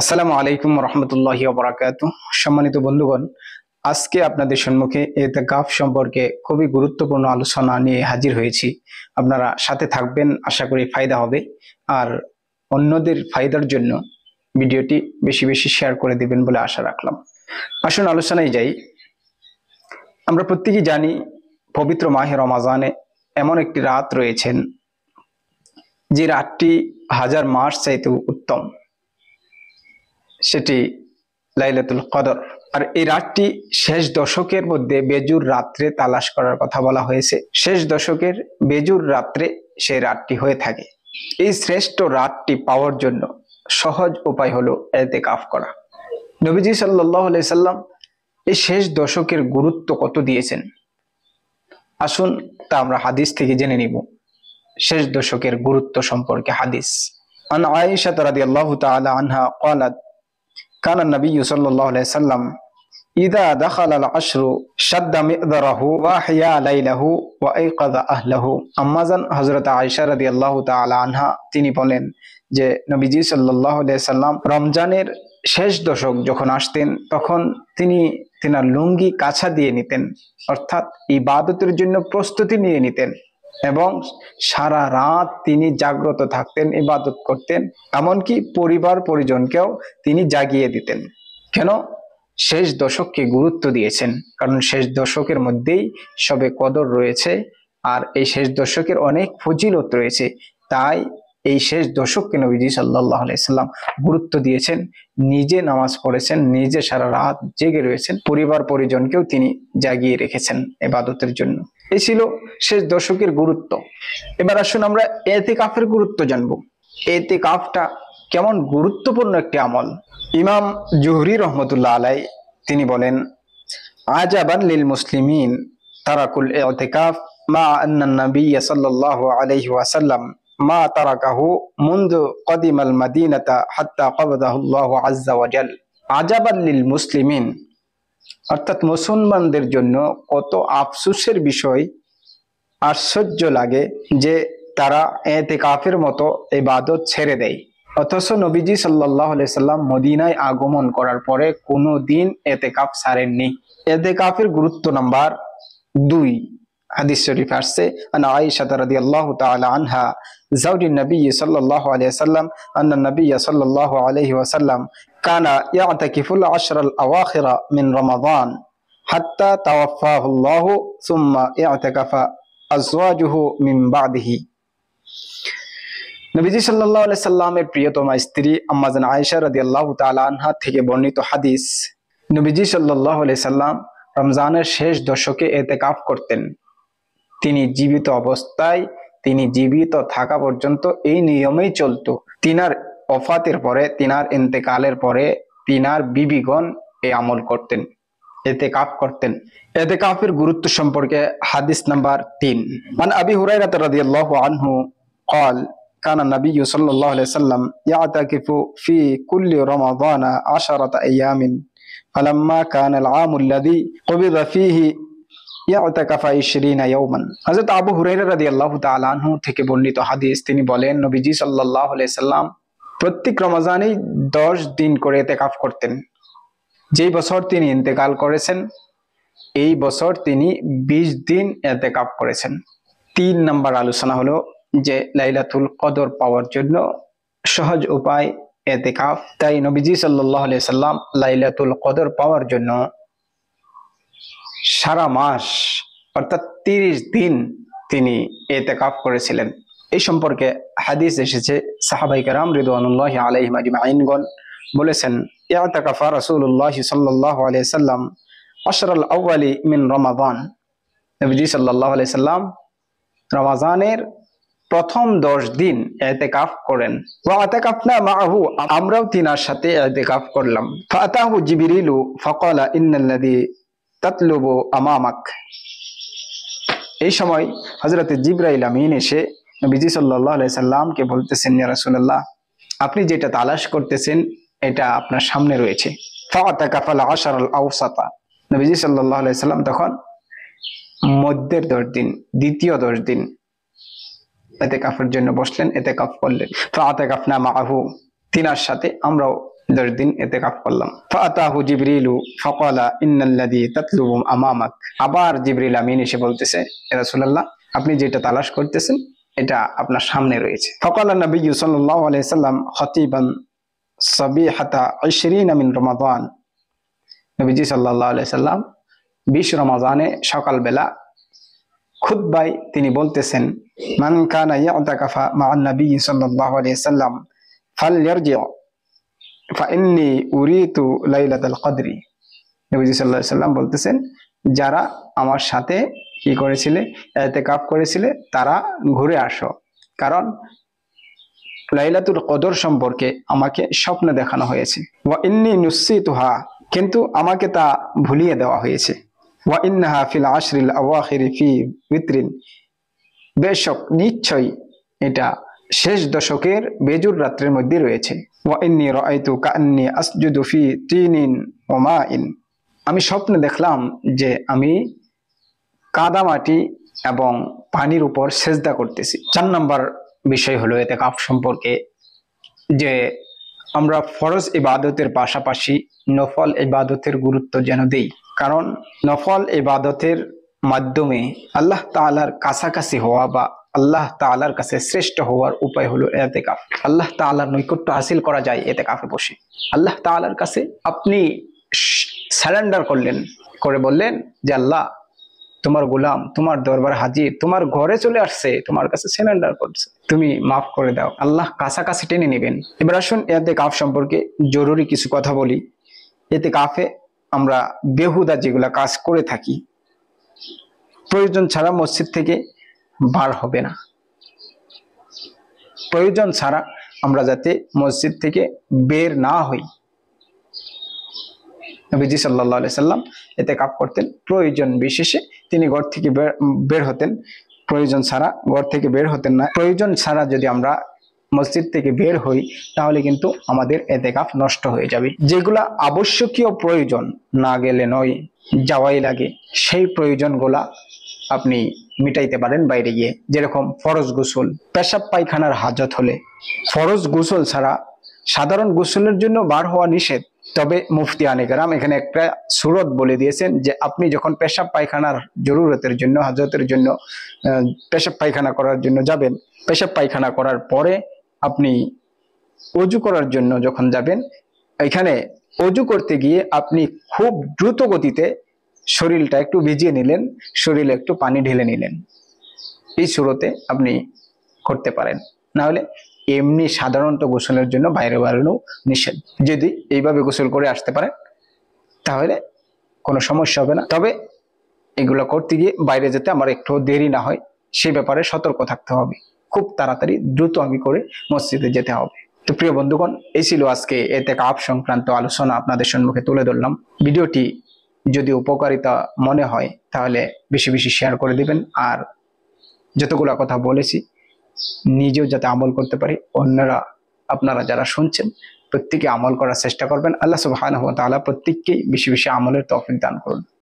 আসসালামু আলাইকুম রহমতুল্লাহ বরাকাত সম্মানিত বন্ধুগণ আজকে আপনাদের সম্মুখে এতে গাফ সম্পর্কে খুবই গুরুত্বপূর্ণ আলোচনা নিয়ে হাজির হয়েছি আপনারা সাথে থাকবেন আশা করি ফায়দা হবে আর অন্যদের ফায়দার জন্য ভিডিওটি বেশি বেশি শেয়ার করে দেবেন বলে আশা রাখলাম আসুন আলোচনায় যাই আমরা প্রত্যেকেই জানি পবিত্র মাহে রমাজানে এমন একটি রাত রয়েছেন যে রাতটি হাজার মাস চাইতে উত্তম সেটি লাইলাতুল কদর আর এই রাতটি শেষ দশকের মধ্যে বেজুর রাত্রে তালাশ করার কথা বলা হয়েছে শেষ দশকের বেজুর রাত্রে সেই রাতটি হয়ে থাকে এই শ্রেষ্ঠ রাতটি পাওয়ার জন্য সহজ উপায় হলো এতে কাফ করা নবীজি সাল্লাহ সাল্লাম এই শেষ দশকের গুরুত্ব কত দিয়েছেন আসুন তা আমরা হাদিস থেকে জেনে নিব শেষ দশকের গুরুত্ব সম্পর্কে হাদিস আন আয়েশা আল্লাহ তালা আনহা قالت কানা নবী সাল্লাহ সাল্লাম ইদা দখাল আল আশরু সাদ্দা মিদারাহু ওয়া হিয়া লাইলাহু ওয়া আইকাযা আহলাহু আম্মাজান হযরত আয়েশা রাদিয়াল্লাহু তাআলা আনহা তিনি বলেন যে নবীজি সাল্লাল্লাহু সাল্লাম রমজানের শেষ দশক যখন আসতেন তখন তিনি তেনার লুঙ্গি কাছা দিয়ে নিতেন অর্থাৎ ইবাদতের জন্য প্রস্তুতি নিয়ে নিতেন এবং সারা রাত তিনি জাগ্রত থাকতেন ইবাদত করতেন এমনকি পরিবার পরিজনকেও তিনি জাগিয়ে দিতেন কেন শেষ দশককে গুরুত্ব দিয়েছেন কারণ শেষ দশকের মধ্যেই সবে কদর রয়েছে আর এই শেষ দশকের অনেক ফজিলত রয়েছে তাই এই শেষ দশককে নবীজি সাল্লাহ আলাইসাল্লাম গুরুত্ব দিয়েছেন নিজে নামাজ পড়েছেন নিজে সারা রাত জেগে রয়েছেন পরিবার পরিজনকেও তিনি জাগিয়ে রেখেছেন এবাদতের জন্য এ ছিল শেষ দশকের গুরুত্ব এবার আসুন আমরা এতে কাফের গুরুত্ব জানব এতে কাফটা কেমন গুরুত্বপূর্ণ একটি আমল ইমাম জুহরি রহমতুল্লাহ আলাই তিনি বলেন আজ আবান লিল মুসলিমিন তারাকুল এতেকাফ মা আন্নান্নবী সাল্লাল্লাহু আলাইহি আসাল্লাম মা তারাকাহু মুন্দু কদিমাল মাদিনাতা হাত্তা কবদাহুল্লাহু আজ্জা ওয়াজাল আজাবান লিল মুসলিমিন অর্থাৎ মুসলমানদের জন্য কত আফসুসের বিষয় আশ্চর্য লাগে যে তারা এতে কাফের মতো এবাদত ছেড়ে দেয় অথচ নবীজি সাল্লাহ সাল্লাম মদিনায় আগমন করার পরে কোনো দিন এতে কাপ ছাড়েননি এতে কাপের গুরুত্ব নাম্বার দুই হাদিস শরীফ আসছে আনা আয়েশা রাদিয়াল্লাহু তাআলা আনহা زوج النبي صلى الله عليه وسلم أن النبي صلى الله عليه وسلم كان يعتكف العشر الأواخر من رمضان حتى توفاه الله ثم اعتكف أزواجه من بعده নবীজি সাল্লাহ সাল্লামের প্রিয়তমা স্ত্রী আম্মাজান আয়েশা রাদি আল্লাহ আনহা থেকে বর্ণিত হাদিস নবীজি সাল্লাহ সাল্লাম রমজানের শেষ দশকে এতেকাফ করতেন তিনি জীবিত অবস্থায় তিনি জীবিত থাকা পর্যন্ত এই নিয়মেই চলত তিনার অফাতের পরে তিনার ইন্তেকালের পরে তিনার বিবিগণ এ আমল করতেন এতে কাফ করতেন এতে কাফের গুরুত্ব সম্পর্কে হাদিস নাম্বার তিন মানে আবি হুরাই রাদিয়াল্লাহু আনহু قال كان النبي صلى الله عليه وسلم يعتكف في كل رمضان عشرة أيام فلما كان العام الذي قبض فيه হজরত আবু হুরাইরা রাদি আল্লাহ তালাহু থেকে বর্ণিত হাদিস তিনি বলেন নবীজি সাল্লাহ সাল্লাম প্রত্যেক রমজানেই দশ দিন করে এতেকাফ করতেন যেই বছর তিনি ইন্তেকাল করেছেন এই বছর তিনি ২০ দিন এতেকাফ করেছেন তিন নম্বর আলোচনা হলো যে লাইলাতুল কদর পাওয়ার জন্য সহজ উপায় এতেকাফ তাই নবীজি সাল্লাহ সাল্লাম লাইলাতুল কদর পাওয়ার জন্য সারা মাস অর্থাৎ তিরিশ দিন তিনি এতেকাফ করেছিলেন এই সম্পর্কে হাদিস এসেছে সাহাবাই কারাম রিদুয়ানুল্লাহ আলহিম আজমাইনগণ বলেছেন ইয়াতাকাফা রাসূলুল্লাহ সাল্লাল্লাহু আলাইহি সাল্লাম আশরাল আউয়ালি মিন রমাদান নবীজি সাল্লাল্লাহু আলাইহি সাল্লাম রমাজানের প্রথম দশ দিন এতেকাফ করেন ওয়াতাকাফনা মাহু আমরাও তিনার সাথে এতেকাফ করলাম ফাতাহু জিবরিলু ফাকালা ইন্নাল্লাযী তাতলুবু আমামাক এই সময় হজরত জিব্রাইল আমিন এসে নবীজি সাল্লাহ সাল্লামকে বলতেছেন রাসুল্লাহ আপনি যেটা তালাশ করতেছেন এটা আপনার সামনে রয়েছে নবীজি সাল্লাহ সাল্লাম তখন মধ্যের দশ দিন দ্বিতীয় দশ দিন এতে কাফের জন্য বসলেন এতে কাফ করলেন ফাতে কাফনা মাহু তিনার সাথে আমরাও দশ দিন এতে কাপ করলাম ফাতাহু জিবরিলু ফকালা ইন্নাল্লাদি তাতলুবুম আমামাক আবার জিবরিল আমিন এসে বলতেছে রাসূলুল্লাহ আপনি যেটা তালাশ করতেছেন এটা আপনার সামনে রয়েছে ফকালা নবী সাল্লাল্লাহু আলাইহি সাল্লাম খতিবান সাবিহাতা 20 মিন রমাদান নবীজি সাল্লাল্লাহু আলাইহি সাল্লাম 20 রমাদানে সকালবেলা খুতবাই তিনি বলতেছেন মান কানা মা আন নবী সাল্লাল্লাহু আলাইহি সাল্লাম ফালইয়ারজি ফাইন্নি উরিতু লাইলাতাল কদরি নবীজি সাল্লাহ সাল্লাম বলতেছেন যারা আমার সাথে কি করেছিলে এতে কাপ করেছিলে তারা ঘুরে আসো কারণ লাইলাতুল কদর সম্পর্কে আমাকে স্বপ্ন দেখানো হয়েছে ওয়া ইন্নি নুসিত হা কিন্তু আমাকে তা ভুলিয়ে দেওয়া হয়েছে ওয়া ইন্নাহা ফিল আশরিল আওয়াহিরি ফি বিত্রিন বেশক নিশ্চয়ই এটা শেষ দশকের বেজুর রাত্রের মধ্যে রয়েছে ইন আমি স্বপ্নে দেখলাম যে আমি কাদামাটি এবং পানির উপর সেজদা করতেছি চার নম্বর বিষয় হলো এতে কাপ সম্পর্কে যে আমরা ফরজ ইবাদতের পাশাপাশি নফল ইবাদতের গুরুত্ব যেন দেই কারণ নফল ইবাদতের মাধ্যমে আল্লাহ তালার কাছাকাছি হওয়া বা আল্লাহ তালার কাছে শ্রেষ্ঠ হওয়ার উপায় হলো এতে কাফ আল্লাহ তালার নৈকট্য হাসিল করা যায় এতে কাফে বসে আল্লাহ তালার কাছে আপনি স্যারেন্ডার করলেন করে বললেন যে আল্লাহ তোমার গোলাম তোমার দরবার হাজির তোমার ঘরে চলে আসছে তোমার কাছে সিলেন্ডার করছে তুমি মাফ করে দাও আল্লাহ কাছাকাছি টেনে নেবেন এবার আসুন এতে কাফ সম্পর্কে জরুরি কিছু কথা বলি এতে কাফে আমরা বেহুদা যেগুলা কাজ করে থাকি প্রয়োজন ছাড়া মসজিদ থেকে বার হবে না প্রয়োজন ছাড়া আমরা যাতে মসজিদ থেকে বের না হই নবীজি সাল্লাহ আলি সাল্লাম এতে কাপ করতেন প্রয়োজন বিশেষে তিনি ঘর থেকে বের হতেন প্রয়োজন ছাড়া ঘর থেকে বের হতেন না প্রয়োজন ছাড়া যদি আমরা মসজিদ থেকে বের হই তাহলে কিন্তু আমাদের এতে কাপ নষ্ট হয়ে যাবে যেগুলা আবশ্যকীয় প্রয়োজন না গেলে নয় যাওয়াই লাগে সেই প্রয়োজনগুলা আপনি মিটাইতে পারেন বাইরে গিয়ে যেরকম ফরজ গোসল পেশাব পায়খানার হাজত হলে ফরজ গোসল ছাড়া সাধারণ গোসলের জন্য বার হওয়া নিষেধ তবে মুফতি আনেকেরাম এখানে একটা সুরত বলে দিয়েছেন যে আপনি যখন পেশাব পায়খানার জরুরতের জন্য হাজতের জন্য পেশাব পায়খানা করার জন্য যাবেন পেশাব পায়খানা করার পরে আপনি অজু করার জন্য যখন যাবেন এখানে অজু করতে গিয়ে আপনি খুব দ্রুত গতিতে শরীরটা একটু ভিজিয়ে নিলেন শরীরে একটু পানি ঢেলে নিলেন এই সুরতে আপনি করতে পারেন না হলে এমনি সাধারণত গোসলের জন্য বাইরে বাড়ানো নিষেধ যদি এইভাবে গোসল করে আসতে পারেন তাহলে কোনো সমস্যা হবে না তবে এগুলো করতে গিয়ে বাইরে যেতে আমার একটু দেরি না হয় সে ব্যাপারে সতর্ক থাকতে হবে খুব তাড়াতাড়ি দ্রুত আমি করে মসজিদে যেতে হবে তো প্রিয় বন্ধুগণ এই ছিল আজকে এতে কাপ সংক্রান্ত আলোচনা আপনাদের সম্মুখে তুলে ধরলাম ভিডিওটি যদি উপকারিতা মনে হয় তাহলে বেশি বেশি শেয়ার করে দিবেন আর যতগুলো কথা বলেছি নিজেও যাতে আমল করতে পারি অন্যরা আপনারা যারা শুনছেন প্রত্যেকে আমল করার চেষ্টা করবেন আল্লাহ সুবাহ প্রত্যেককেই বেশি বেশি আমলের তফিক দান করুন